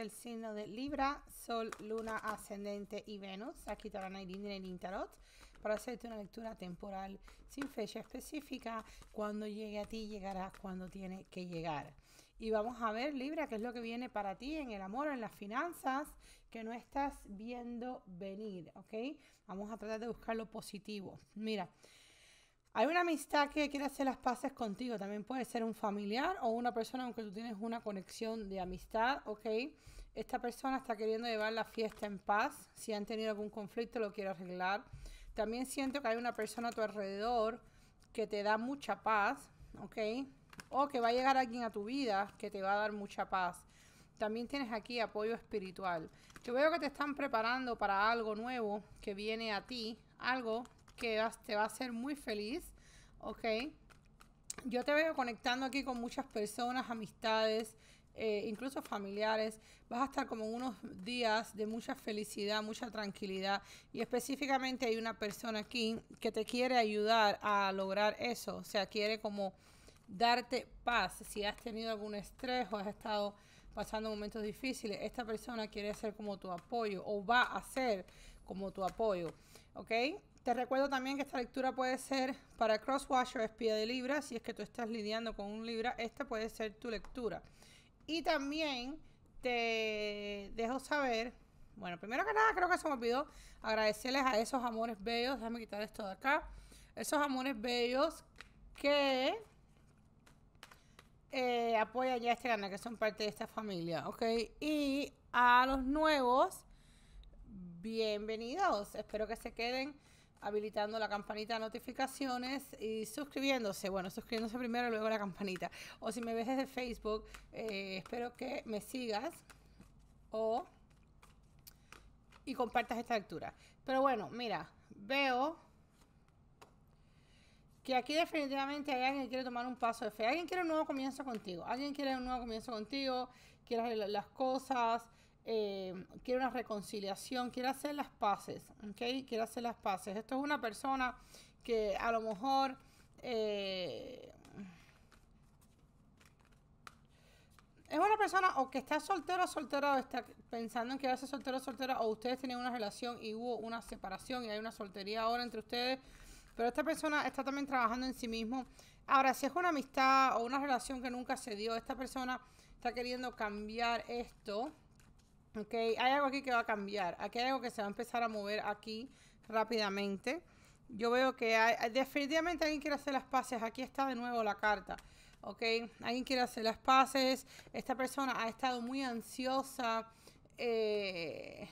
el signo de Libra, Sol, Luna, Ascendente y Venus. Aquí te van a en el para hacerte una lectura temporal sin fecha específica. Cuando llegue a ti, llegará cuando tiene que llegar. Y vamos a ver, Libra, qué es lo que viene para ti en el amor, en las finanzas, que no estás viendo venir, ¿ok? Vamos a tratar de buscar lo positivo. Mira, hay una amistad que quiere hacer las paces contigo. También puede ser un familiar o una persona aunque tú tienes una conexión de amistad, ¿ok? Esta persona está queriendo llevar la fiesta en paz. Si han tenido algún conflicto, lo quiere arreglar. También siento que hay una persona a tu alrededor que te da mucha paz, ¿ok? O que va a llegar alguien a tu vida que te va a dar mucha paz. También tienes aquí apoyo espiritual. Yo veo que te están preparando para algo nuevo que viene a ti, algo que te va a hacer muy feliz, ¿ok? Yo te veo conectando aquí con muchas personas, amistades, eh, incluso familiares, vas a estar como unos días de mucha felicidad, mucha tranquilidad. Y específicamente hay una persona aquí que te quiere ayudar a lograr eso. O sea, quiere como darte paz. Si has tenido algún estrés o has estado pasando momentos difíciles, esta persona quiere ser como tu apoyo o va a ser como tu apoyo. ¿Ok? Te recuerdo también que esta lectura puede ser para o espía de Libra. Si es que tú estás lidiando con un Libra, esta puede ser tu lectura. Y también te dejo saber. Bueno, primero que nada, creo que se me olvidó agradecerles a esos amores bellos. Déjame quitar esto de acá. Esos amores bellos que eh, apoyan ya este canal, que son parte de esta familia, ¿ok? Y a los nuevos, bienvenidos. Espero que se queden habilitando la campanita de notificaciones y suscribiéndose. Bueno, suscribiéndose primero y luego la campanita. O si me ves desde Facebook, eh, espero que me sigas y compartas esta lectura. Pero bueno, mira, veo que aquí definitivamente hay alguien que quiere tomar un paso de fe. Alguien quiere un nuevo comienzo contigo. Alguien quiere un nuevo comienzo contigo. Quiere las cosas. Eh, quiere una reconciliación, quiere hacer las paces, ¿ok? Quiere hacer las paces. Esto es una persona que a lo mejor... Eh, es una persona o que está soltero o soltera o está pensando en quedarse soltero o soltera o ustedes tienen una relación y hubo una separación y hay una soltería ahora entre ustedes. Pero esta persona está también trabajando en sí mismo. Ahora, si es una amistad o una relación que nunca se dio, esta persona está queriendo cambiar esto Ok, hay algo aquí que va a cambiar. Aquí hay algo que se va a empezar a mover aquí rápidamente. Yo veo que hay, definitivamente alguien quiere hacer las paces. Aquí está de nuevo la carta. Ok, alguien quiere hacer las paces. Esta persona ha estado muy ansiosa. Eh,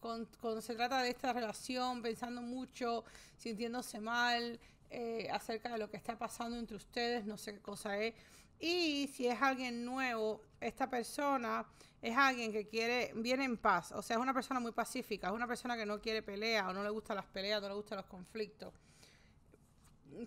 cuando se trata de esta relación, pensando mucho, sintiéndose mal eh, acerca de lo que está pasando entre ustedes, no sé qué cosa es. Y si es alguien nuevo, esta persona es alguien que quiere, viene en paz, o sea, es una persona muy pacífica, es una persona que no quiere pelea o no le gustan las peleas, no le gustan los conflictos.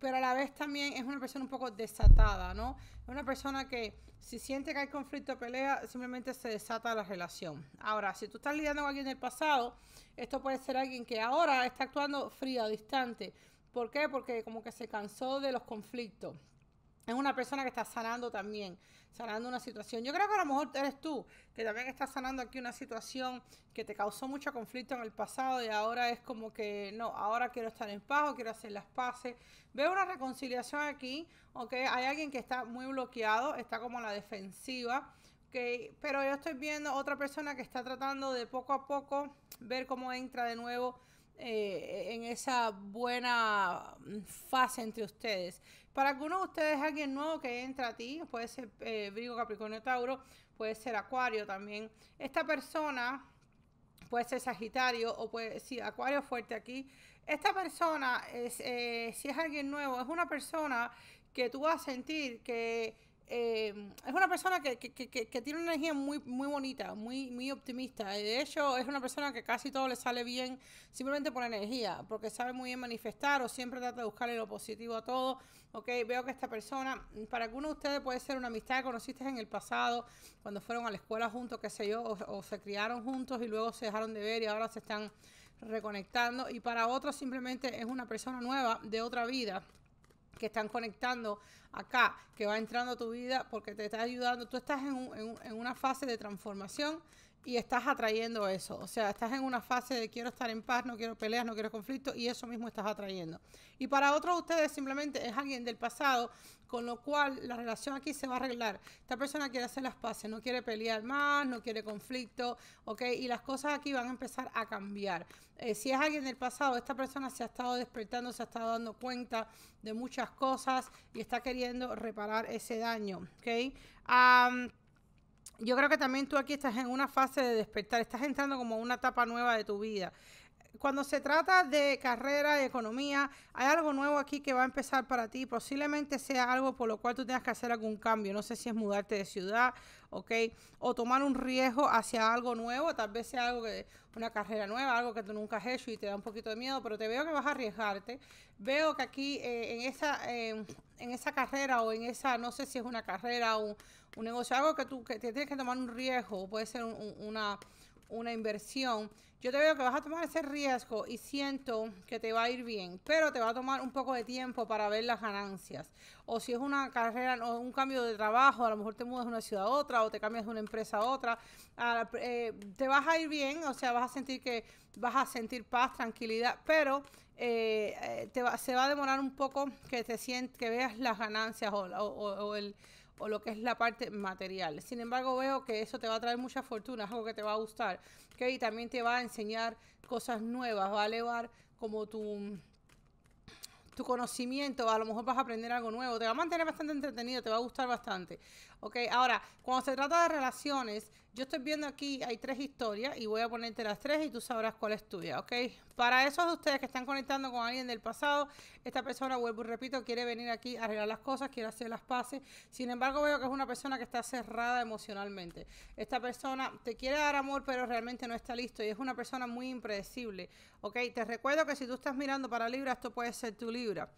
Pero a la vez también es una persona un poco desatada, ¿no? Es una persona que si siente que hay conflicto o pelea, simplemente se desata la relación. Ahora, si tú estás lidiando con alguien del pasado, esto puede ser alguien que ahora está actuando fría, distante. ¿Por qué? Porque como que se cansó de los conflictos es una persona que está sanando también, sanando una situación. Yo creo que a lo mejor eres tú, que también estás sanando aquí una situación que te causó mucho conflicto en el pasado y ahora es como que, no, ahora quiero estar en paz o quiero hacer las paces. Veo una reconciliación aquí, ¿ok? Hay alguien que está muy bloqueado, está como a la defensiva, ¿ok? Pero yo estoy viendo otra persona que está tratando de poco a poco ver cómo entra de nuevo eh, en esa buena fase entre ustedes. Para algunos de ustedes alguien nuevo que entra a ti, puede ser eh, Capricornio, Tauro, puede ser Acuario también. Esta persona puede ser Sagitario o puede, ser Acuario fuerte aquí. Esta persona, es, eh, si es alguien nuevo, es una persona que tú vas a sentir que Em, es una persona que, tiene una energía muy, muy bonita, muy, muy optimista. De hecho, es una persona que casi todo le sale bien simplemente por energía, porque sabe muy bien manifestar o siempre trata de buscarle lo positivo a todo. veo que esta persona, para algunos de ustedes puede ser una amistad que conociste en el pasado, cuando fueron a la escuela juntos, qué sé yo, o se criaron juntos y luego se dejaron de ver y ahora se están reconectando. Y para otros simplemente es una persona nueva de otra vida que están conectando acá, que va entrando a tu vida porque te está ayudando. Tú estás en, una fase de transformación y estás atrayendo eso. O sea, estás en una fase de quiero estar en paz, no quiero peleas, no quiero conflictos, y eso mismo estás atrayendo. Y para otros de ustedes simplemente es alguien del pasado con lo cual la relación aquí se va a arreglar. Esta persona quiere hacer las paces, no quiere pelear más, no quiere conflicto, ¿ok? Y las cosas aquí van a empezar a cambiar. Eh, si es alguien del pasado, esta persona se ha estado despertando, se ha estado dando cuenta de muchas cosas y está queriendo reparar ese daño, ¿ok? yo creo que también tú aquí estás en una fase de despertar, estás entrando como a una etapa nueva de tu vida cuando se trata de carrera y economía, hay algo nuevo aquí que va a empezar para ti. Posiblemente sea algo por lo cual tú tengas que hacer algún cambio. No sé si es mudarte de ciudad, ¿ok? O tomar un riesgo hacia algo nuevo. Tal vez sea algo que, una carrera nueva, algo que tú nunca has hecho y te da un poquito de miedo, pero te veo que vas a arriesgarte. Veo que aquí eh, en, esa, em, en esa carrera o en esa, no sé si es una carrera o un, negocio, algo que tú te tienes que tomar un riesgo, puede ser una, una inversión yo te veo que vas a tomar ese riesgo y siento que te va a ir bien, pero te va a tomar un poco de tiempo para ver las ganancias. O si es una carrera o un cambio de trabajo, a lo mejor te mudas de una ciudad a otra o te cambias de una empresa a otra, eh, te vas a ir bien, o sea, vas a sentir que vas a sentir paz, tranquilidad, pero eh, eh, se va a demorar un poco que te sient, que veas las ganancias o, o el o lo que es la parte material. Sin embargo, veo que eso te va a traer mucha fortuna, algo que te va a gustar, que también te va a enseñar cosas nuevas, va a elevar como tu tu conocimiento, a lo mejor vas a aprender algo nuevo, te va a mantener bastante entretenido, te va a gustar bastante ahora, cuando se trata de relaciones, yo estoy viendo aquí, hay tres historias y voy a ponerte las tres y tú sabrás cuál es tuya, ok. Para esos de ustedes que están conectando con alguien del pasado, esta persona, vuelvo y repito, quiere venir aquí a arreglar las cosas, quiere hacer las paces. Sin embargo, veo que es una persona que está cerrada emocionalmente. Esta persona te quiere dar amor, pero realmente no está listo y es una persona muy impredecible, ok. Te recuerdo que si tú estás mirando para Libra, esto puede ser tu Libra.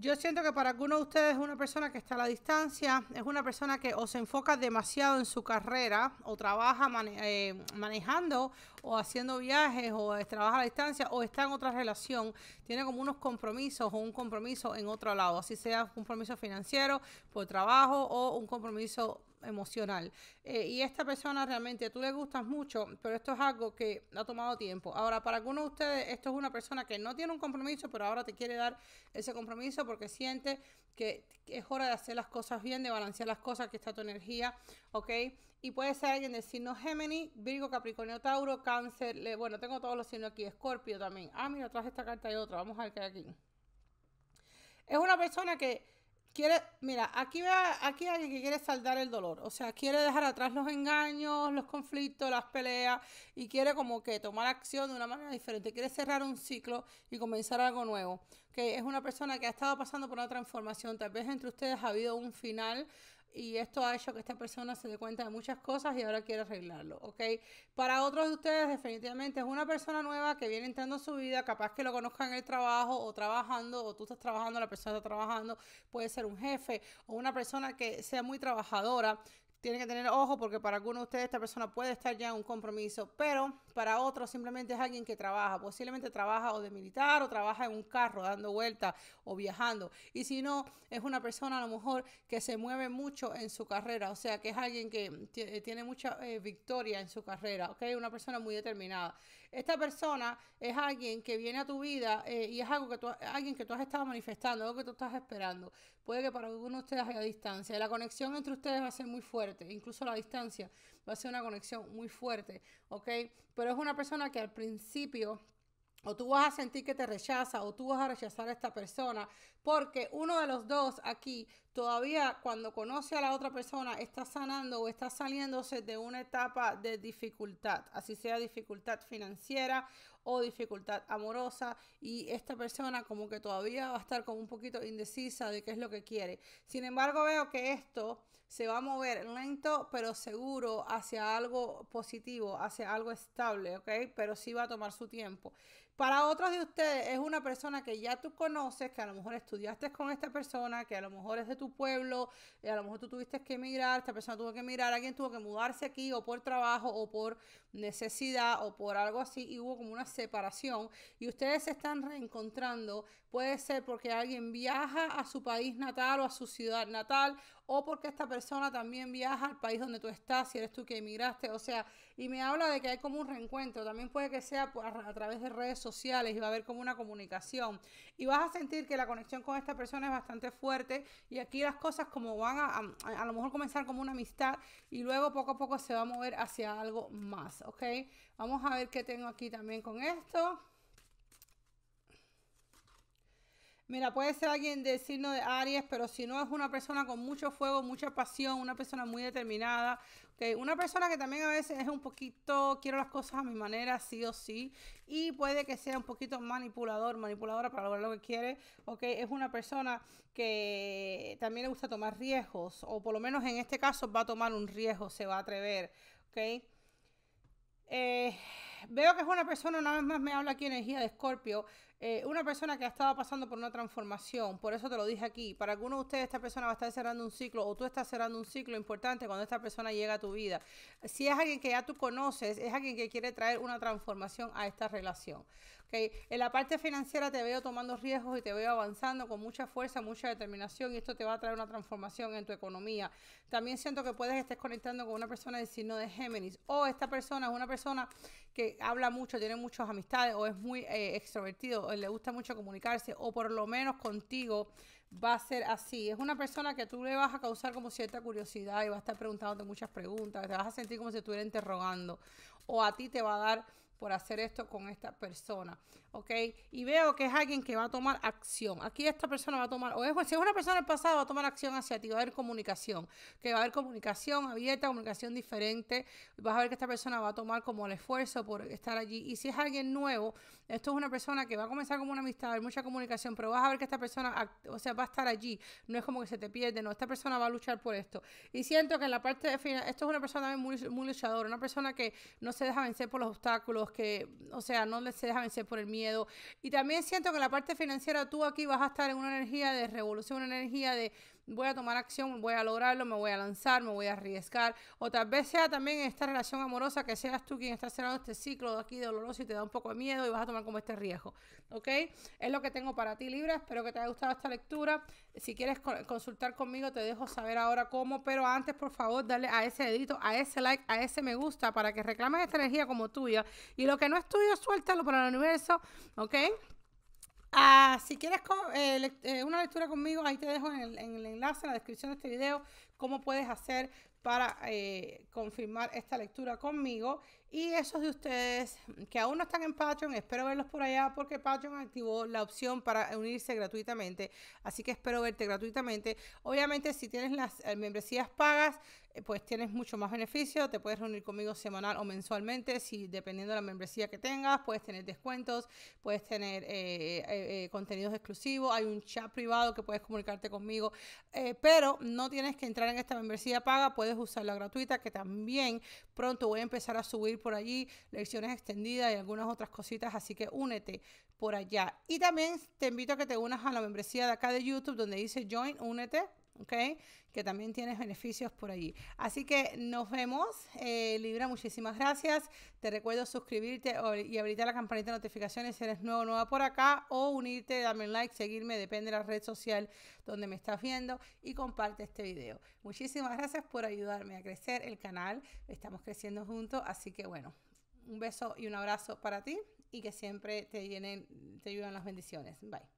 Yo siento que para algunos de ustedes una persona que está a la distancia es una persona que o se enfoca demasiado en su carrera o trabaja eh, manejando o haciendo viajes o trabaja a la distancia o está en otra relación, tiene como unos compromisos o un compromiso en otro lado, así sea un compromiso financiero por trabajo o un compromiso emocional. Eh, y esta persona realmente tú le gustas mucho, pero esto es algo que ha tomado tiempo. Ahora, para algunos de ustedes, esto es una persona que no tiene un compromiso, pero ahora te quiere dar ese compromiso porque siente que es hora de hacer las cosas bien, de balancear las cosas, que está tu energía, ¿ok? Y puede ser alguien del signo Géminis, Virgo, Capricornio, Tauro, Cáncer, bueno, tengo todos los signos aquí, Escorpio también. Ah, mira, traje esta carta y otra, vamos a ver qué hay aquí. Es una persona que quiere, mira, aquí va aquí hay alguien que quiere saldar el dolor, o sea, quiere dejar atrás los engaños, los conflictos, las peleas y quiere como que tomar acción de una manera diferente, quiere cerrar un ciclo y comenzar algo nuevo. Que es una persona que ha estado pasando por una transformación, tal vez entre ustedes ha habido un final y esto ha hecho que esta persona se dé cuenta de muchas cosas y ahora quiere arreglarlo, ¿ok? Para otros de ustedes definitivamente es una persona nueva que viene entrando a su vida, capaz que lo conozca en el trabajo o trabajando, o tú estás trabajando, la persona está trabajando, puede ser un jefe o una persona que sea muy trabajadora, tiene que tener ojo porque para algunos de ustedes esta persona puede estar ya en un compromiso, pero para otro, simplemente es alguien que trabaja, posiblemente trabaja o de militar o trabaja en un carro dando vueltas o viajando. Y si no, es una persona a lo mejor que se mueve mucho en su carrera, o sea, que es alguien que eh, tiene mucha eh, victoria en su carrera, ¿ok? Una persona muy determinada. Esta persona es alguien que viene a tu vida eh, y es algo que tú, alguien que tú has estado manifestando, algo que tú estás esperando. Puede que para algunos de ustedes haya distancia. La conexión entre ustedes va a ser muy fuerte, incluso la distancia va a ser una conexión muy fuerte, ¿ok? Pero es una persona que al principio o tú vas a sentir que te rechaza o tú vas a rechazar a esta persona, porque uno de los dos aquí todavía cuando conoce a la otra persona está sanando o está saliéndose de una etapa de dificultad, así sea dificultad financiera o dificultad amorosa y esta persona como que todavía va a estar como un poquito indecisa de qué es lo que quiere. Sin embargo, veo que esto se va a mover lento pero seguro hacia algo positivo, hacia algo estable, ¿ok? Pero sí va a tomar su tiempo. Para otros de ustedes es una persona que ya tú conoces, que a lo mejor estudiaste con esta persona, que a lo mejor es de tu pueblo, a lo mejor tú tuviste que emigrar, esta persona tuvo que emigrar, alguien tuvo que mudarse aquí o por trabajo o por necesidad o por algo así y hubo como una separación y ustedes se están reencontrando, puede ser porque alguien viaja a su país natal o a su ciudad natal o porque esta persona también viaja al país donde tú estás, si eres tú que emigraste, o sea, y me habla de que hay como un reencuentro, también puede que sea a, través de redes sociales y va a haber como una comunicación y vas a sentir que la conexión con esta persona es bastante fuerte y aquí las cosas como van a, a, lo mejor comenzar como una amistad y luego poco a poco se va a mover hacia algo más, ¿ok? Vamos a ver qué tengo aquí también con esto. Mira, puede ser alguien del signo de Aries, pero si no es una persona con mucho fuego, mucha pasión, una persona muy determinada, que una persona que también a veces es un poquito, quiero las cosas a mi manera, sí o sí, y puede que sea un poquito manipulador, manipuladora para lograr lo que quiere, ok, es una persona que también le gusta tomar riesgos, o por lo menos en este caso va a tomar un riesgo, se va a atrever, ok. Eh, veo que es una persona, una vez más me habla aquí energía de Escorpio, eh, una persona que ha estado pasando por una transformación, por eso te lo dije aquí, para alguno de ustedes esta persona va a estar cerrando un ciclo o tú estás cerrando un ciclo importante cuando esta persona llega a tu vida. Si es alguien que ya tú conoces, es alguien que quiere traer una transformación a esta relación. ¿okay? En la parte financiera te veo tomando riesgos y te veo avanzando con mucha fuerza, mucha determinación y esto te va a traer una transformación en tu economía. También siento que puedes estar conectando con una persona del signo de Géminis o esta persona es una persona que habla mucho, tiene muchas amistades o es muy eh, extrovertido, o le gusta mucho comunicarse o por lo menos contigo va a ser así. Es una persona que tú le vas a causar como cierta curiosidad y va a estar preguntándote muchas preguntas, te vas a sentir como si estuviera interrogando o a ti te va a dar por hacer esto con esta persona. ¿ok? Y veo que es alguien que va a tomar acción. Aquí esta persona va a tomar, o es, si es una persona del pasado, va a tomar acción hacia ti, va a haber comunicación, que va a haber comunicación abierta, comunicación diferente, vas a ver que esta persona va a tomar como el esfuerzo por estar allí. Y si es alguien nuevo, esto es una persona que va a comenzar como una amistad, hay mucha comunicación, pero vas a ver que esta persona, o sea, va a estar allí, no es como que se te pierde, no, esta persona va a luchar por esto. Y siento que en la parte de final, esto es una persona muy, muy luchadora, una persona que no se deja vencer por los obstáculos, que, o sea, no se deja vencer por el miedo miedo. Y también siento que la parte financiera tú aquí vas a estar en una energía de revolución, una energía de voy a tomar acción, voy a lograrlo, me voy a lanzar, me voy a arriesgar. O tal vez sea también esta relación amorosa que seas tú quien está cerrando este ciclo de aquí doloroso y te da un poco de miedo y vas a tomar como este riesgo. ¿Ok? Es lo que tengo para ti, Libra. Espero que te haya gustado esta lectura. Si quieres consultar conmigo, te dejo saber ahora cómo. Pero antes, por favor, dale a ese dedito, a ese like, a ese me gusta para que reclames esta energía como tuya. Y lo que no es tuyo, suéltalo para el universo. ¿Ok? Ah, si quieres eh, eh, una lectura conmigo, ahí te dejo en el, en el, enlace, en la descripción de este video, cómo puedes hacer para eh, confirmar esta lectura conmigo. Y esos de ustedes que aún no están en Patreon, espero verlos por allá porque Patreon activó la opción para unirse gratuitamente. Así que espero verte gratuitamente. Obviamente, si tienes las eh, membresías pagas, eh, pues tienes mucho más beneficio. Te puedes reunir conmigo semanal o mensualmente. Si dependiendo de la membresía que tengas, puedes tener descuentos, puedes tener contenidos exclusivos. Hay un chat privado que puedes comunicarte conmigo. pero no tienes que entrar en esta membresía paga. Puedes puedes usar la gratuita, que también pronto voy a empezar a subir por allí lecciones extendidas y algunas otras cositas, así que únete por allá. Y también te invito a que te unas a la membresía de acá de YouTube, donde dice Join, únete ¿ok? Que también tienes beneficios por allí. Así que nos vemos. Eh, Libra, muchísimas gracias. Te recuerdo suscribirte y habilitar la campanita de notificaciones si eres nuevo o nueva por acá o unirte, darme like, seguirme, depende de la red social donde me estás viendo y comparte este video. Muchísimas gracias por ayudarme a crecer el canal. Estamos creciendo juntos, así que bueno, un beso y un abrazo para ti y que siempre te llenen, te ayudan las bendiciones. Bye.